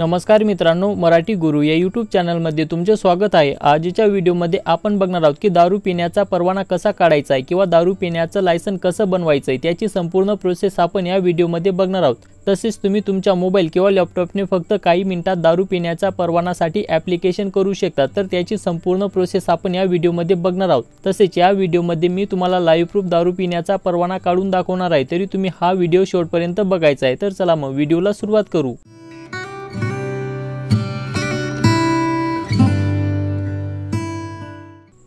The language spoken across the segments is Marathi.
नमस्कार मित्रांनो मराठी गुरु या यूट्यूब चॅनलमध्ये तुमचे स्वागत आहे आजच्या व्हिडिओमध्ये आपण बघणार आहोत की दारू पिण्याचा परवाना कसा काढायचा आहे किंवा दारू पिण्याचं लायसन कसं बनवायचं आहे त्याची संपूर्ण प्रोसेस आपण या व्हिडिओमध्ये बघणार आहोत तसेच तुम्ही तुमच्या मोबाईल किंवा लॅपटॉपने फक्त काही मिनिटात दारू पिण्याच्या परवानासाठी ॲप्लिकेशन करू शकता तर त्याची संपूर्ण प्रोसेस आपण या व्हिडिओमध्ये बघणार आहोत तसेच या व्हिडिओमध्ये मी तुम्हाला लाईव्ह प्रूफ दारू पिण्याचा परवाना काढून दाखवणार आहे तरी तुम्ही हा व्हिडिओ शेवटपर्यंत बघायचा आहे तर चला मग व्हिडिओला सुरुवात करू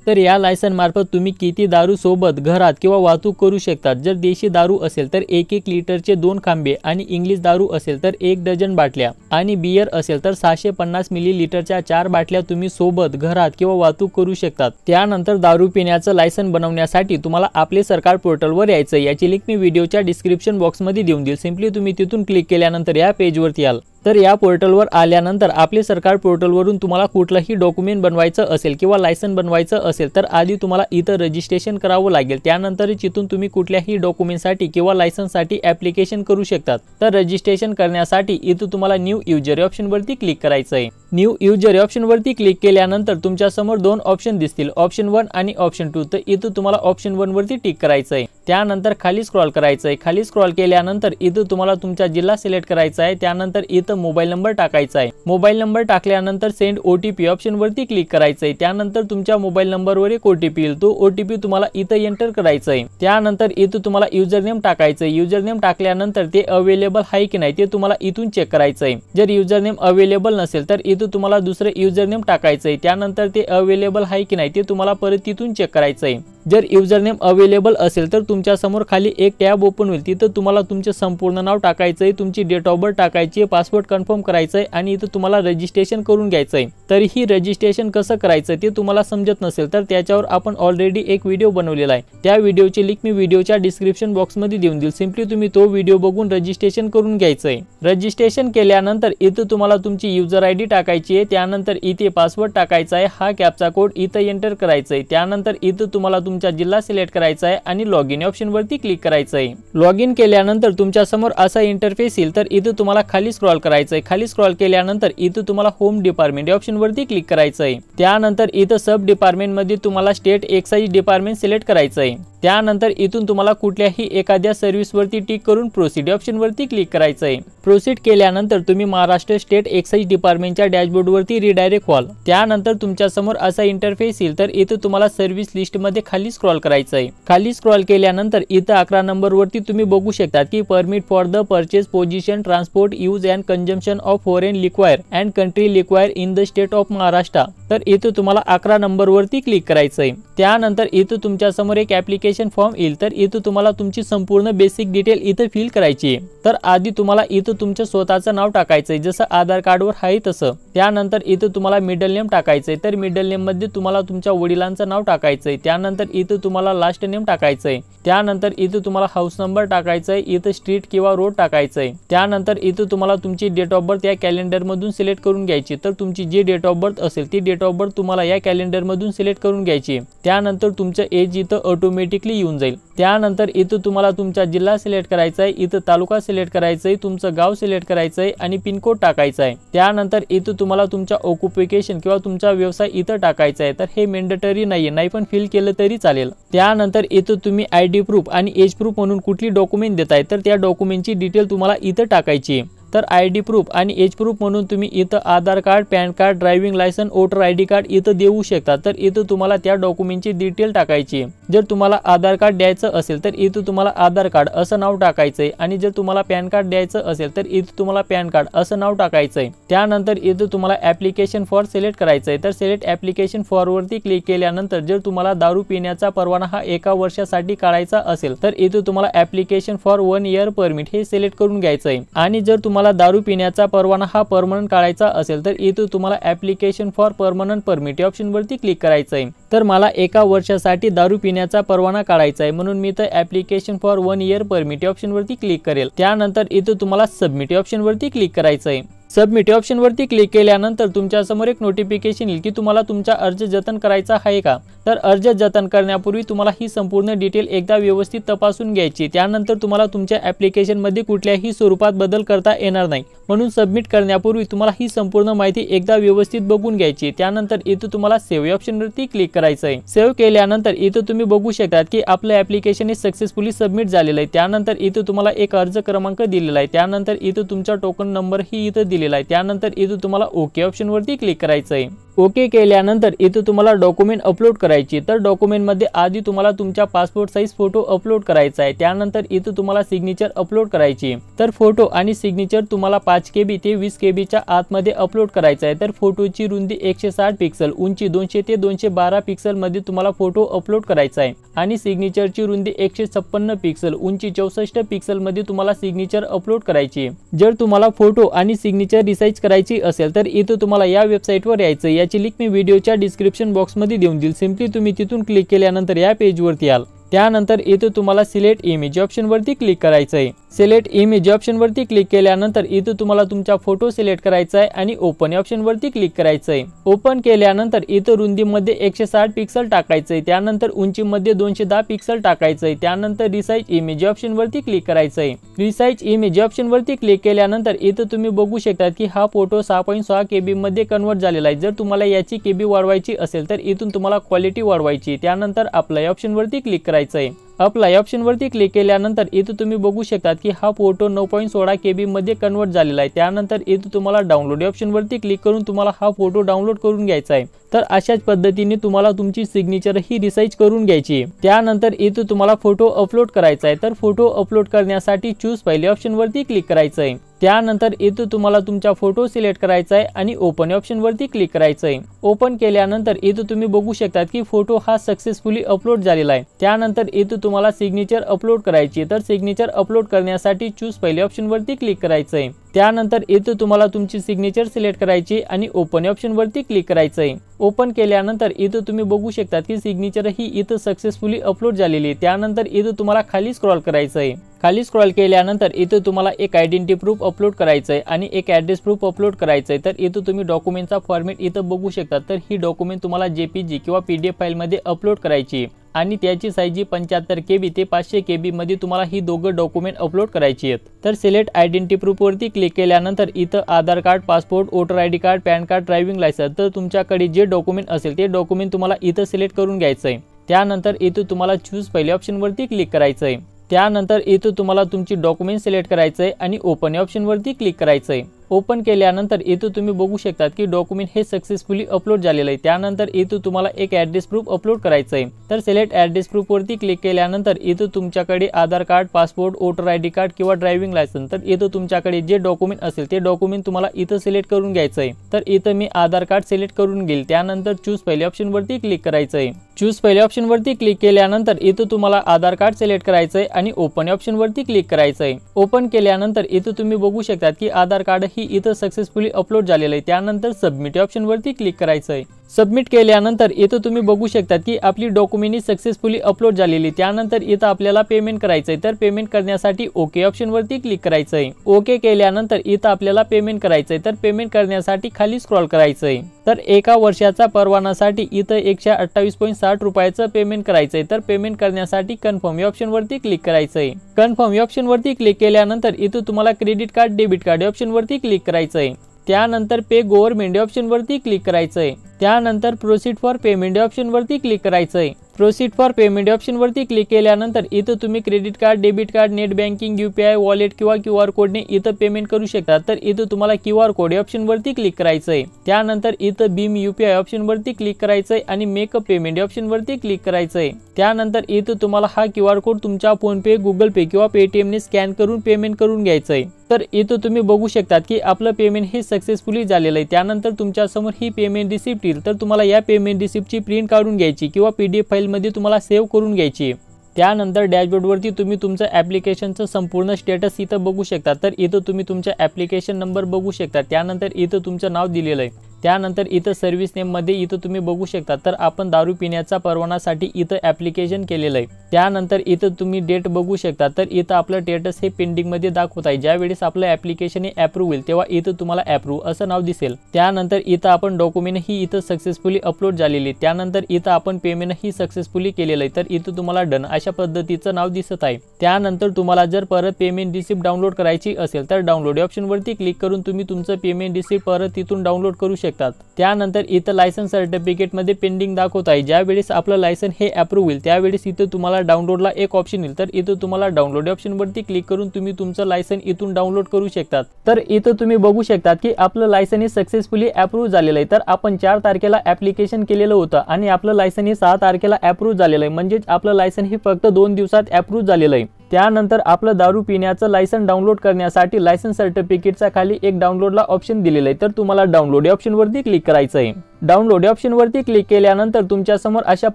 तर या मार्फत तुम्ही किती दारू सोबत घरात किंवा वाहतूक करू शकतात जर देशी दारू असेल तर एक एक लिटरचे दोन खांबे आणि इंग्लिश दारू असेल तर एक डझन बाटल्या आणि बियर असेल तर सहाशे पन्नास मिली लिटरच्या चार बाटल्या तुम्ही सोबत घरात किंवा वाहतूक करू शकतात त्यानंतर दारू पिण्याचं लायसन बनवण्यासाठी तुम्हाला आपले सरकार पोर्टलवर यायचं याची लिंक मी व्हिडिओच्या डिस्क्रिप्शन बॉक्समध्ये देऊन देईल सिम्पली तुम्ही तिथून क्लिक केल्यानंतर या पेजवरती याल तर या पोर्टलवर आल्यानंतर आपले सरकार पोर्टलवरून तुम्हाला कुठलंही डॉक्युमेंट बनवायचं असेल किंवा लायसन बनवायचं असेल तर आधी तुम्हाला इथं रजिस्ट्रेशन करावं लागेल त्यानंतरच इथून तुम्ही कुठल्याही डॉक्युमेंटसाठी किंवा लायसन्ससाठी ऍप्लिकेशन करू शकतात तर रजिस्ट्रेशन करण्यासाठी इथं तुम्हाला न्यू युजर ऑप्शनवरती क्लिक करायचं आहे न्यू युजर ऑप्शन वरती क्लिक केल्यानंतर समोर दोन ऑप्शन दिसतील ऑप्शन वन आणि ऑप्शन टू तर इथं तुम्हाला ऑप्शन वरती टिक करायचं आहे त्यानंतर खाली स्क्रॉल करायचं आहे खाली स्क्रॉल केल्यानंतर इथं तुम्हाला तुमचा जिल्हा सिलेक्ट करायचा आहे त्यानंतर इथं मोबाईल नंबर टाकायचा आहे मोबाईल नंबर टाकल्यानंतर send O T P click करायचं आहे त्यानंतर तुमच्या मोबाईल नंबरवर एक ओ टी पी येईल तो ओ टी पी तुम्हाला इथं एंटर करायचं आहे त्यानंतर इथं तुम्हाला युजर नेम टाकायचं आहे युजर नेम टाकल्यानंतर ते अवेलेबल आहे की नाही ते तुम्हाला इथून चेक करायचंय आहे जर युजर नेम अवेलेबल नसेल तर इथून तुम्हाला दुसरं युजर नेम टाकायचं आहे त्यानंतर ते अवेलेबल आहे की नाही ते तुम्हाला परत तिथून चेक करायचं आहे जर युजरनेम अवेलेबल असेल तर तुमच्यासमोर खाली एक टॅब ओपन होईल तिथं तुम्हाला तुमचे संपूर्ण नाव टाकायचं आहे तुमची डेट ऑफ बर्थ टाकायची आहे पासवर्ड कन्फर्म करायचं आहे आणि इथं तुम्हाला रजिस्ट्रेशन करून घ्यायचं आहे तर ही रजिस्ट्रेशन कसं करायचं ते तुम्हाला समजत नसेल तर त्याच्यावर आपण ऑलरेडी एक व्हिडिओ बनवलेला आहे त्या व्हिडिओची लिंक मी व्हिडिओच्या डिस्क्रिप्शन बॉक्समध्ये देऊन देईल सिम्पली तुम्ही तो व्हिडिओ बघून रजिस्ट्रेशन करून घ्यायचं आहे रजिस्ट्रेशन केल्यानंतर इथं तुम्हाला तुमची युजर आय टाकायची आहे त्यानंतर इथे पासवर्ड टाकायचा आहे हा कॅपचा कोड इथं एंटर करायचा आहे त्यानंतर इथं तुम्हाला तुमचा जिल्हा सिलेक्ट करायचा आहे आणि लॉग इन ऑप्शन वरती क्लिक करायचं आहे लॉग इन केल्यानंतर तुमच्या समोर असा इंटरफेस येईल तर इथं तुम्हाला खाली स्क्रॉल करायचंय आहे खाली स्क्रॉल केल्यानंतर इथं तुम्हाला होम डिपार्टमेंट या वरती क्लिक करायचं आहे त्यानंतर इथं सब डिपार्टमेंट मध्ये तुम्हाला स्टेट एक्साईज डिपार्टमेंट सिलेक्ट करायचं आहे त्यानंतर इथून तुम्हाला कुठल्याही एखाद्या सर्व्हिसवरती टिक करून प्रोसिड ऑप्शनवरती क्लिक करायचं आहे प्रोसिड केल्यानंतर तुम्ही महाराष्ट्र स्टेट एक्साईज डिपार्टमेंटच्या वरती रिडायरेक्ट व्हाल त्यानंतर तुमच्या समोर असा इंटरफेस येईल तर इथं तुम्हाला सर्व्हिस मध्ये खाली स्क्रॉल करायचं आहे खाली स्क्रॉल केल्यानंतर इथं अकरा नंबरवरती तुम्ही बघू शकता की permit for the purchase position transport use and consumption of foreign liquor and country liquor in the state of Maharashtra तर इथं तुम्हाला अकरा नंबरवरती क्लिक करायचंय आहे त्यानंतर इथं तुमच्या समोर एक ऍप्लिकेशन फॉर्म येईल तर इथं तुम्हाला तुमची संपूर्ण बेसिक डिटेल इथं फिल करायची तर आधी तुम्हाला इथं तुमचं स्वतःचं नाव टाकायचंय जसं आधार कार्डवर आहे तसं त्यानंतर इथं तुम्हाला मिडल नेम टाकायचंय तर मिडल मध्ये तुम्हाला तुमच्या वडिलांचं नाव टाकायचंय त्यानंतर इथं तुम्हाला लास्ट नेम टाकायचंय त्यानंतर इथं तुम्हाला हाऊस नंबर टाकायचंय आहे इथं स्ट्रीट किंवा रोड टाकायचंय त्यानंतर इथं तुम्हाला तुमची डेट ऑफ बर्थ या कॅलेंडरमधून सिलेक्ट करून घ्यायची तर तुमची जी डेट ऑफ बर्थ असेल ती डेट ऑफ बर्थ तुम्हाला या कॅलेंडरमधून सिलेक्ट करून घ्यायची त्यानंतर तुमचं एज इथं ऑटोमॅटिक ऑटोमॅटिकली येऊन जाईल त्यानंतर इथं तुम्हाला तुमचा जिल्हा सिलेक्ट करायचा आहे इथं तालुका सिलेक्ट करायचा आहे तुमचं गाव सिलेक्ट करायचं आहे आणि पिनकोड टाकायचा आहे त्यानंतर इथं तुम्हाला तुमच्या ऑक्युपिकेशन किंवा तुमचा व्यवसाय इथं टाकायचा आहे तर हे मेंडेटरी नाही आहे नाही पण फिल केलं तरी चालेल त्यानंतर इथं तुम्ही आय डी प्रूफ आणि एज प्रूफ म्हणून कुठली डॉक्युमेंट देताय तर त्या डॉक्युमेंटची डिटेल तुम्हाला इथं टाकायची आहे तर आय डी प्रूफ आणि एज प्रूफ म्हणून तुम्ही इथं Aadhaar card PAN card driving licence voter I D card इथं देऊ शकता तर इथं तुम्हाला त्या डॉक्युमेंटची डिटेल टाकायची जर तुम्हाला आधार कार्ड द्यायचं असेल तर इथं तुम्हाला आधार कार्ड असं नाव टाकायचंय आणि जर तुम्हाला पॅन कार्ड द्यायचं असेल तर इथं तुम्हाला पॅन कार्ड असं नाव टाकायचंय त्यानंतर इथं तुम्हाला ऍप्लिकेशन फॉर सिलेक्ट करायचंय तर सिलेक्ट फॉर फॉरवरती क्लिक केल्यानंतर जर तुम्हाला दारू पिण्याचा परवाना हा एका वर्षासाठी काढायचा असेल तर इथं तुम्हाला application for one year permit हे सिलेक्ट करून घ्यायचंय आणि जर तुम्हाला तुम्हाला दारू पिण्याचा परवाना हा परमनंट काढायचा असेल तर इथं तुम्हाला ऍप्लिकेशन फॉर परमनंट परमिट या ऑप्शनवरती क्लिक करायचं आहे तर मला एका वर्षासाठी दारू पिण्याचा परवाना काढायचा आहे म्हणून मी तर application for one year permit या ऑप्शनवरती क्लिक करेल त्यानंतर इथं तुम्हाला सबमिट या ऑप्शनवरती क्लिक करायचं आहे सबमिट या ऑप्शनवरती क्लिक केल्यानंतर तुमच्यासमोर एक नोटिफिकेशन येईल की तुम्हाला तुमचा अर्ज जतन करायचा आहे का तर अर्ज जतन करण्यापूर्वी तुम्हाला ही संपूर्ण डिटेल एकदा व्यवस्थित तपासून घ्यायची त्यानंतर तुम्हाला तुमच्या ॲप्लिकेशनमध्ये कुठल्याही स्वरूपात बदल करता येणार नाही म्हणून सबमिट करण्यापूर्वी तुम्हाला ही संपूर्ण माहिती एकदा व्यवस्थित बघून घ्यायची त्यानंतर इथं तुम्हाला सेव्ह ऑप्शनवरती क्लिक करायचं आहे सेव्ह केल्यानंतर इथं तुम्ही बघू शकता की आपलं ॲप्लिकेशन हे सक्सेसफुली सबमिट झालेलं आहे त्यानंतर इथं तुम्हाला एक अर्ज क्रमांक दिलेला आहे त्यानंतर इथं तुमचा टोकन नंबर ही इथं दिले दिलेला आहे त्यानंतर इथं तुम्हाला ओके ऑप्शनवरती क्लिक करायचं आहे ओके केल्यानंतर इथं तुम्हाला डॉक्युमेंट अपलोड करायची तर डॉक्युमेंटमध्ये आधी तुम्हाला तुमच्या पासपोर्ट साईज फोटो अपलोड करायचा आहे त्यानंतर इथं तुम्हाला सिग्नेचर अपलोड करायची तर फोटो आणि सिग्नेचर तुम्हाला पाच के बी ते वीस के बीच्या आतमध्ये अपलोड करायचा आहे तर फोटोची रुंदी एकशे साठ पिक्सल उंची दोनशे ते दोनशे बारा मध्ये तुम्हाला फोटो अपलोड करायचा आहे आणि सिग्नेचरची रुंदी एकशे छप्पन्न पिक्सल उंची चौसष्ट मध्ये तुम्हाला सिग्नेचर अपलोड करायची जर तुम्हाला फोटो आणि सिग्नेचर रिसाईज करायची असेल तर इथं तुम्हाला या वेबसाईटवर यायचं याची लिंक मी व्हिडिओच्या डिस्क्रिप्शन बॉक्समध्ये देऊन देईल सिम्पली तुम्ही तिथून क्लिक केल्यानंतर या पेजवरती याल त्यानंतर येथे तुम्हाला सिलेक्ट इमेज ऑप्शनवरती क्लिक करायचं आहे सिलेक्ट इमेज ऑप्शन ऑप्शनवरती क्लिक केल्यानंतर इथं तुम्हाला तुमचा फोटो सिलेक्ट करायचा आहे आणि ओपन या ऑप्शनवरती क्लिक करायचं आहे ओपन केल्यानंतर इथं रुंदीमध्ये एकशे साठ पिक्सल टाकायचं आहे त्यानंतर उंचीमध्ये दोनशे दहा पिक्सल टाकायचं आहे त्यानंतर रिसाईज इमेज ऑप्शन ऑप्शनवरती क्लिक करायचं आहे रिसाईज इमेज ऑप्शन ऑप्शनवरती क्लिक केल्यानंतर इथं तुम्ही बघू शकता की हा फोटो सहा पॉईंट सहा केबी मध्ये कन्वर्ट झालेला आहे जर तुम्हाला याची केबी वाढवायची असेल तर इथून तुम्हाला क्वालिटी वाढवायची त्यानंतर आपल्या ऑप्शन ऑप्शनवरती क्लिक करायचं आहे अप्लाय ऑप्शनवरती क्लिक केल्यानंतर इथं तुम्ही बघू शकता की हा फोटो नऊ पॉईंट सोळा के बीमध्ये कन्वर्ट झालेला आहे त्यानंतर इथं तुम्हाला डाउनलोड ऑप्शनवरती क्लिक करून तुम्हाला हा फोटो डाउनलोड करून घ्यायचा आहे तर अशाच पद्धतीने तुम्हाला तुमची सिग्नेचर ही रिसाईज करून घ्यायची त्यानंतर येथे तुम्हाला फोटो अपलोड करायचा आहे तर फोटो अपलोड करण्यासाठी चूज पहिले वरती क्लिक करायचंय आहे त्यानंतर येथे तुम्हाला तुमचा फोटो सिलेक्ट करायचा आहे आणि ओपन ऑप्शन वरती क्लिक करायचंय आहे ओपन केल्यानंतर इथे तुम्ही बघू शकतात की फोटो हा सक्सेसफुली अपलोड झालेला आहे त्यानंतर इथं तुम्हाला सिग्नेचर अपलोड करायची तर सिग्नेचर अपलोड करण्यासाठी चूज पहिले वरती क्लिक करायचंय आहे त्यानंतर इथं तुम्हाला तुमची सिग्नेचर सिलेक्ट करायची आणि ओपन ऑप्शन वरती क्लिक करायचं आहे ओपन केल्यानंतर इथं तुम्ही बघू शकता की सिग्नेचर ही इथं सक्सेसफुली अपलोड झालेली आहे त्यानंतर इथं तुम्हाला खाली स्क्रॉल करायचं आहे खाली स्क्रॉल केल्यानंतर इथं तुम्हाला एक आयडेंटिटी प्रूफ अपलोड करायचं आहे आणि एक ॲड्रेस प्रूफ अपलोड करायचं आहे तर इथं तुम्ही डॉक्युमेंटचा फॉर्मेट इथं बघू शकता तर ही डॉक्युमेंट तुम्हाला जेपीजी किंवा पीडीएफ मध्ये अपलोड करायची आणि त्याची साईज जी पंच्याहत्तर के बी ते पाचशे के मध्ये तुम्हाला ही दोघं डॉक्युमेंट अपलोड करायची आहेत तर सिलेक्ट आयडेंटिटी वरती क्लिक केल्यानंतर इथं Aadhaar card passport voter I D card PAN card driving licence तर तुमच्याकडे जे डॉक्युमेंट असेल ते डॉक्युमेंट तुम्हाला इथं सिलेक्ट करून घ्यायचं आहे त्यानंतर इथं तुम्हाला चूज ऑप्शन वरती क्लिक करायचं आहे त्यानंतर इथं तुम्हाला तुमची डॉक्युमेंट सिलेक्ट करायचं आहे आणि ओपन या वरती क्लिक करायचं आहे ओपन केल्यानंतर इथं तुम्ही बघू शकतात की डॉक्युमेंट हे सक्सेसफुली अपलोड झालेलं आहे त्यानंतर इथं तुम्हाला एक ऍड्रेस प्रूफ अपलोड करायचं आहे तर सिलेक्ट ऍड्रेस प्रूफ वरती क्लिक केल्यानंतर इथं तुमच्याकडे Aadhaar card passport voter I D card किंवा ड्रायव्हिंग लायसन्स तर इथं तुमच्याकडे जे डॉक्युमेंट असेल ते डॉक्युमेंट तुम्हाला इथं सिलेक्ट करून घ्यायचं आहे तर इथं मी आधार कार्ड सिलेक्ट करून घेईल त्यानंतर चूज पहिल्या वरती क्लिक करायचं आहे चूज पहिल्या वरती क्लिक केल्यानंतर इथं तुम्हाला आधार कार्ड सिलेक्ट करायचं आहे आणि ओपन ऑप्शन वरती क्लिक करायचं आहे ओपन केल्यानंतर इथं तुम्ही बघू शकता की आधार कार्ड ही की इथं सक्सेसफुली अपलोड झालेलं आहे त्यानंतर सबमिट ऑप्शन वरती क्लिक करायचंय आहे सबमिट केल्यानंतर इथं तुम्ही बघू शकता की आपली डॉक्युमेंट सक्सेसफुली अपलोड झालेली त्यानंतर इथं आपल्याला पेमेंट करायचंय आहे तर पेमेंट करण्यासाठी ओके ऑप्शन वरती क्लिक करायचंय आहे ओके केल्यानंतर इथं आपल्याला पेमेंट करायचंय आहे तर पेमेंट करण्यासाठी खाली स्क्रॉल करायचंय आहे तर एका वर्षाचा परवानासाठी इथं एकशे अठ्ठावीस पॉईंट साठ रुपयाचं पेमेंट करायचंय आहे तर पेमेंट करण्यासाठी कन्फर्म या वरती क्लिक करायचंय आहे कन्फर्म या वरती क्लिक केल्यानंतर इथं तुम्हाला क्रेडिट कार्ड डेबिट कार्ड ऑप्शनवरती क्लिक क्लिक करायचं त्यानंतर पे गोवर मेंढे ऑप्शनवरती क्लिक करायचं त्यानंतर प्रोसीड फॉर पेमेंट ऑप्शनवरती क्लिक करायचंय आहे प्रोसीड फॉर पेमेंट ऑप्शनवरती क्लिक केल्यानंतर इथं तुम्ही credit card debit card net banking UPI wallet किंवा क्यू आर कोडने इथं पेमेंट करू शकता तर इथं तुम्हाला क्यू आर कोड ऑप्शनवरती क्लिक करायचंय आहे त्यानंतर इथं भीम ऑप्शन वरती क्लिक करायचं आणि मेक पेमेंट ऑप्शनवरती क्लिक करायचंय त्यानंतर इथं तुम्हाला हा क्यू आर कोड तुमच्या फोन पे गुगल पे किंवा पेटीएमने स्कॅन करून पेमेंट करून घ्यायचं आहे तर इथं तुम्ही बघू शकता की आपलं पेमेंट हे सक्सेसफुली झालेलं आहे त्यानंतर तुमच्यासमोर ही पेमेंट रिसिप्ट असतील तर तुम्हाला या पेमेंट रिसिप्टची प्रिंट काढून घ्यायची किंवा पी डी एफ फाईलमध्ये तुम्हाला सेव्ह करून घ्यायची त्यानंतर डॅशबोर्डवरती तुम्ही तुमचं ॲप्लिकेशनचं संपूर्ण स्टेटस इथं बघू शकता तर इथं तुम्ही तुमच्या ॲप्लिकेशन नंबर बघू शकता त्यानंतर इथं तुमचं नाव दिलेलं आहे त्यानंतर इथं सर्व्हिस नेममध्ये इथं तुम्ही बघू शकता तर आपण दारू पिण्याचा परवानासाठी इथं ॲप्लिकेशन केलेलं आहे त्यानंतर इथं तुम्ही डेट बघू शकता तर इथं आपलं स्टेटस हे पेंडिंगमध्ये दाखवत आहे ज्यावेळेस आपलं ॲप्लिकेशन हे अप्रूव्ह होईल तेव्हा इथं तुम्हाला अप्रूव्ह असं नाव दिसेल त्यानंतर इथं आपण डॉक्युमेंट ही इथं सक्सेसफुली अपलोड झालेली त्यानंतर इथं आपण पेमेंट ही सक्सेसफुली केलेलं आहे तर इथं तुम्हाला डन अशा पद्धतीचं नाव दिसत आहे त्यानंतर तुम्हाला जर परत पेमेंट रिसिप्ट डाउनलोड करायची असेल तर डाउनलोड ऑप्शनवरती क्लिक करून तुम्ही तुमचं पेमेंट रिसिप्ट परत तिथून डाउनलोड करू शकता शकतात त्यानंतर इथं लायसन्स सर्टिफिकेटमध्ये पेंडिंग दाखवत आहे ज्यावेळेस आपलं लायसन हे अप्रूव्ह होईल त्यावेळेस इथं तुम्हाला डाउनलोडला एक ऑप्शन येईल तर इथं तुम्हाला डाउनलोड ऑप्शनवरती क्लिक करून तुम्ही तुमचं लायसन इथून डाउनलोड करू शकतात तर इथं तुम्ही बघू शकतात की आपलं लायसन हे सक्सेसफुली अप्रूव्ह झालेलं आहे तर आपण चार तारखेला ऍप्लिकेशन केलेलं होतं आणि आपलं लायसन हे सहा तारखेला अप्रूव्ह झालेलं आहे म्हणजेच आपलं लायसन हे फक्त दोन दिवसात अप्रूव्ह झालेलं आहे त्यानंतर आपलं दारू पिण्याचं लायसन डाउनलोड करण्यासाठी लायसन्स सर्टिफिकेटचा खाली एक डाउनलोडला ऑप्शन दिलेलं आहे तर तुम्हाला डाउनलोड या ऑप्शनवरती क्लिक करायचं आहे डाउनलोड ऑप्शन वरती क्लिक केल्यानंतर तुमच्यासमोर अशा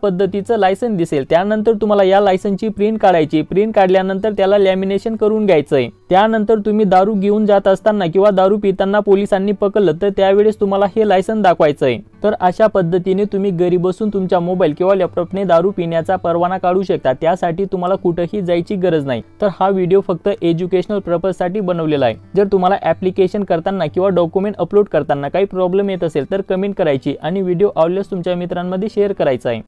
पद्धतीचं लायसन दिसेल त्यानंतर तुम्हाला या लायसनची प्रिंट काढायची प्रिंट काढल्यानंतर त्याला लॅमिनेशन करून घ्यायचंय त्यानंतर तुम्ही दारू घेऊन जात असताना किंवा दारू पिताना पोलिसांनी पकडलं तर त्यावेळेस तुम्हाला हे लायसन आहे तर अशा पद्धतीने तुम्ही घरी बसून तुमच्या मोबाईल किंवा लॅपटॉपने दारू पिण्याचा परवाना काढू शकता त्यासाठी तुम्हाला कुठंही जायची गरज नाही तर हा व्हिडिओ फक्त एज्युकेशनल साठी बनवलेला आहे जर तुम्हाला ऍप्लिकेशन करताना किंवा डॉक्युमेंट अपलोड करताना काही प्रॉब्लेम येत असेल तर कमेंट करायची आणि व्हिडिओ आवडल्यास तुमच्या मित्रांमध्ये शेअर करायचा आहे